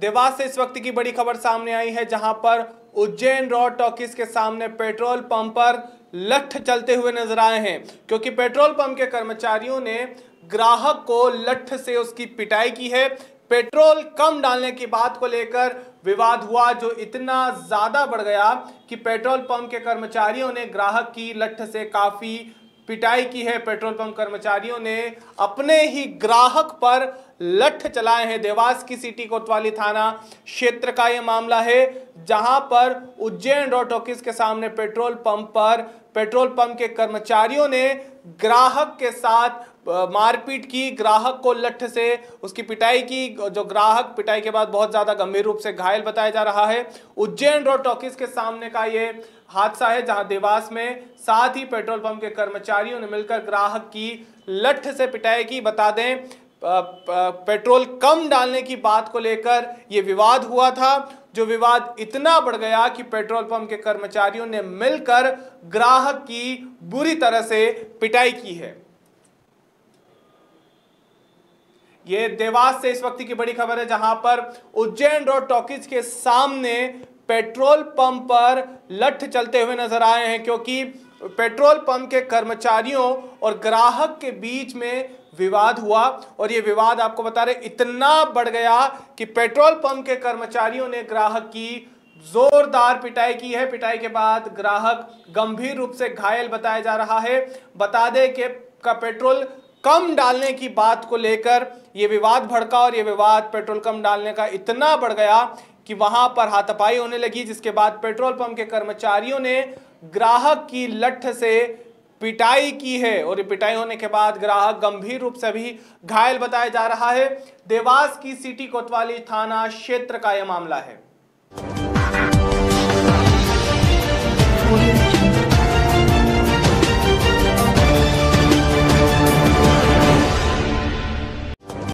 देवास से इस वक्त की बड़ी खबर सामने आई है जहां पर उज्जैन रोड टॉकीज के सामने पेट्रोल पंप पर लठ चलते हुए नजर आए हैं क्योंकि पेट्रोल पंप के कर्मचारियों ने ग्राहक को लठ से उसकी पिटाई की है पेट्रोल कम डालने की बात को लेकर विवाद हुआ जो इतना ज़्यादा बढ़ गया कि पेट्रोल पंप के कर्मचारियों ने ग्राहक की लठ से काफ़ी पिटाई की है पेट्रोल पंप कर्मचारियों ने अपने ही ग्राहक पर लठ चलाए हैं देवास की सिटी कोतवाली थाना क्षेत्र का यह मामला है जहां पर उज्जैन रोड ऑफिस के सामने पेट्रोल पंप पर पेट्रोल पंप के कर्मचारियों ने ग्राहक के साथ मारपीट की ग्राहक को लठ से उसकी पिटाई की जो ग्राहक पिटाई के बाद बहुत ज़्यादा गंभीर रूप से घायल बताया जा रहा है उज्जैन रोड टॉकीज के सामने का ये हादसा है जहां देवास में साथ ही पेट्रोल पंप के कर्मचारियों ने मिलकर ग्राहक की लठ से पिटाई की बता दें पेट्रोल कम डालने की बात को लेकर ये विवाद हुआ था जो विवाद इतना बढ़ गया कि पेट्रोल पंप के कर्मचारियों ने मिलकर ग्राहक की बुरी तरह से पिटाई की है ये देवास से इस वक्त की बड़ी खबर है जहां पर उज्जैन रोड टॉकीज के सामने पेट्रोल पंप पर लठ चलते हुए नजर आए हैं क्योंकि पेट्रोल पंप के कर्मचारियों और ग्राहक के बीच में विवाद हुआ और ये विवाद आपको बता रहे इतना बढ़ गया कि पेट्रोल पंप के कर्मचारियों ने ग्राहक की जोरदार पिटाई की है पिटाई के बाद ग्राहक गंभीर रूप से घायल बताया जा रहा है बता दें कि का पेट्रोल कम डालने की बात को लेकर ये विवाद भड़का और ये विवाद पेट्रोल कम डालने का इतना बढ़ गया कि वहां पर हाथापाई होने लगी जिसके बाद पेट्रोल पंप के कर्मचारियों ने ग्राहक की लठ से पिटाई की है और ये पिटाई होने के बाद ग्राहक गंभीर रूप से भी घायल बताया जा रहा है देवास की सिटी कोतवाली थाना क्षेत्र का यह मामला है